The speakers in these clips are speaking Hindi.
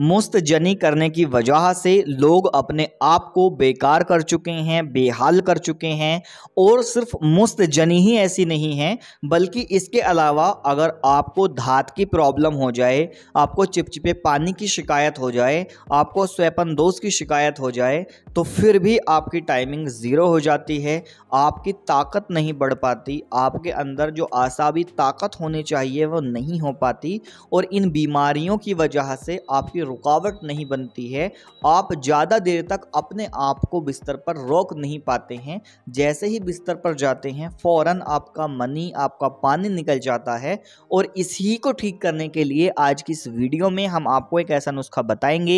मुस्तजनी करने की वजह से लोग अपने आप को बेकार कर चुके हैं बेहाल कर चुके हैं और सिर्फ मुस्तजनी ही ऐसी नहीं है बल्कि इसके अलावा अगर आपको धात की प्रॉब्लम हो जाए आपको चिपचिपे पानी की शिकायत हो जाए आपको स्वेपन दोष की शिकायत हो जाए तो फिर भी आपकी टाइमिंग ज़ीरो हो जाती है आपकी ताकत नहीं बढ़ पाती आपके अंदर जो आसाबी ताकत होनी चाहिए वो नहीं हो पाती और इन बीमारियों की वजह से आपकी रुकावट नहीं बनती है आप ज़्यादा देर तक अपने आप को बिस्तर पर रोक नहीं पाते हैं जैसे ही बिस्तर पर जाते हैं फ़ौर आपका मनी आपका पानी निकल जाता है और इसी को ठीक करने के लिए आज की इस वीडियो में हम आपको एक ऐसा नुस्खा बताएंगे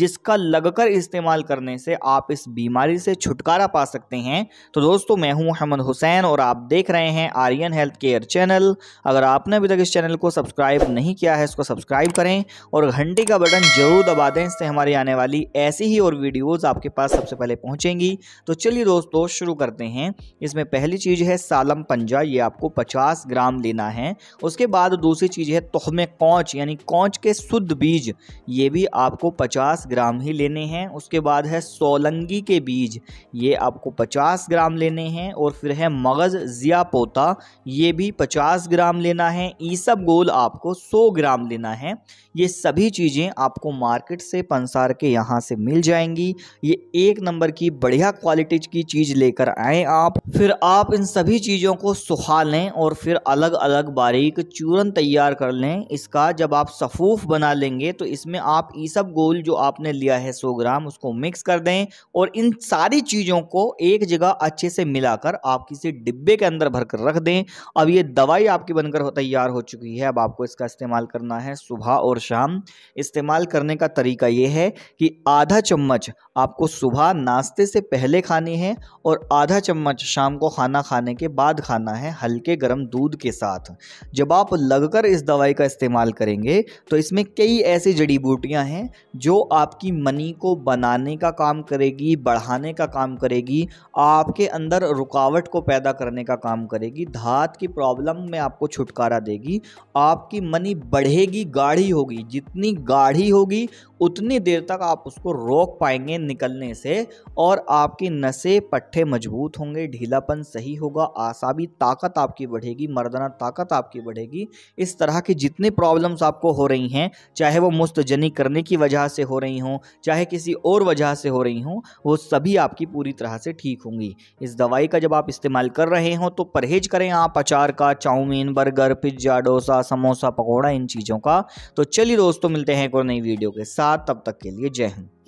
जिसका लगकर इस्तेमाल करने से आप इस बीमारी से छुटकारा पा सकते हैं तो दोस्तों मैं हूं अहमद हुसैन और आप देख रहे हैं आर्यन हेल्थ केयर चैनल अगर आपने अभी तक इस चैनल को सब्सक्राइब नहीं किया है इसको सब्सक्राइब करें और घंटी का बटन जरूर दबा दें इससे हमारी आने वाली ऐसी ही और वीडियोस आपके पास सबसे पहले पहुंचेंगी तो चलिए दोस्तों शुरू करते हैं इसमें पहली चीज़ है सालम पंजा ये आपको 50 ग्राम लेना है उसके बाद दूसरी चीज़ है तोहमे कौच यानी कौच के शुद्ध बीज ये भी आपको 50 ग्राम ही लेने हैं उसके बाद है सोलंगी के बीज ये आपको पचास ग्राम लेने हैं और फिर है मगज़ ज़िया पोता ये भी पचास ग्राम लेना है ई गोल आपको 100 ग्राम लेना है ये सभी चीज़ें आप आपको मार्केट से पंसार के यहाँ से मिल जाएंगी ये एक नंबर की बढ़िया क्वालिटी की चीज़ लेकर आएँ आप फिर आप इन सभी चीज़ों को सुखा लें और फिर अलग अलग बारीक चूरन तैयार कर लें इसका जब आप सफ़ूफ बना लेंगे तो इसमें आप ईसब गोल जो आपने लिया है सौ ग्राम उसको मिक्स कर दें और इन सारी चीज़ों को एक जगह अच्छे से मिलाकर आप किसी डिब्बे के अंदर भर कर रख दें अब ये दवाई आपकी बनकर तैयार हो चुकी है अब आपको इसका इस्तेमाल करना है सुबह और शाम इस्तेमाल करने का तरीका ये है कि आधा चम्मच आपको सुबह नाश्ते से पहले खानी है और आधा चम्मच शाम को खाना खाने के बाद खाना है हल्के गर्म दूध के साथ जब आप लगकर इस दवाई का इस्तेमाल करेंगे तो इसमें कई ऐसी जड़ी बूटियाँ हैं जो आपकी मनी को बनाने का काम करेगी बढ़ाने का काम करेगी आपके अंदर रुकावट को पैदा करने का काम करेगी धात की प्रॉब्लम में आपको छुटकारा देगी आपकी मनी बढ़ेगी गाढ़ी होगी जितनी गाढ़ी हो होगी उतनी देर तक आप उसको रोक पाएंगे निकलने से और आपकी नसें पट्टे मजबूत होंगे ढीलापन सही होगा आसाबी ताकत आपकी बढ़ेगी मर्दाना ताकत आपकी बढ़ेगी इस तरह की जितनी प्रॉब्लम्स आपको हो रही हैं चाहे वो मुस्तजनी करने की वजह से हो रही हों चाहे किसी और वजह से हो रही हों वो सभी आपकी पूरी तरह से ठीक होंगी इस दवाई का जब आप इस्तेमाल कर रहे हों तो परहेज करें आप अचार का chow mein burger pizza dosa samosa pakora इन चीज़ों का तो चलिए दोस्तों मिलते हैं एक और नई वीडियो के साथ तब तक के लिए जय हिंद